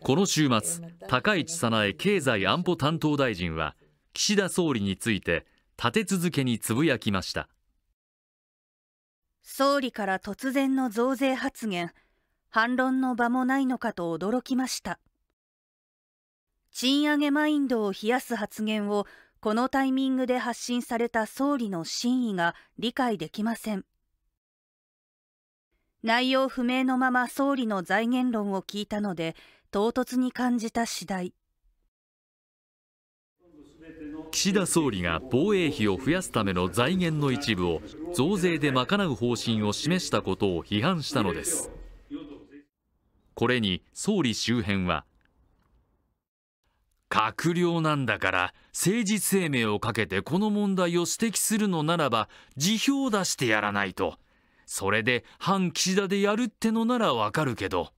この週末、高市早苗経済安保担当大臣は、岸田総理について立て続けにつぶやきました。総理から突然の増税発言、反論の場もないのかと驚きました。賃上げマインドを冷やす発言をこのタイミングで発信された総理の真意が理解できません。内容不明のまま総理の財源論を聞いたので、唐突に感じた次第。岸田総理が防衛費を増やすための財源の一部を増税で賄う方針を示したことを批判したのですこれに総理周辺は閣僚なんだから政治生命をかけてこの問題を指摘するのならば辞表を出してやらないとそれで反岸田でやるってのならわかるけど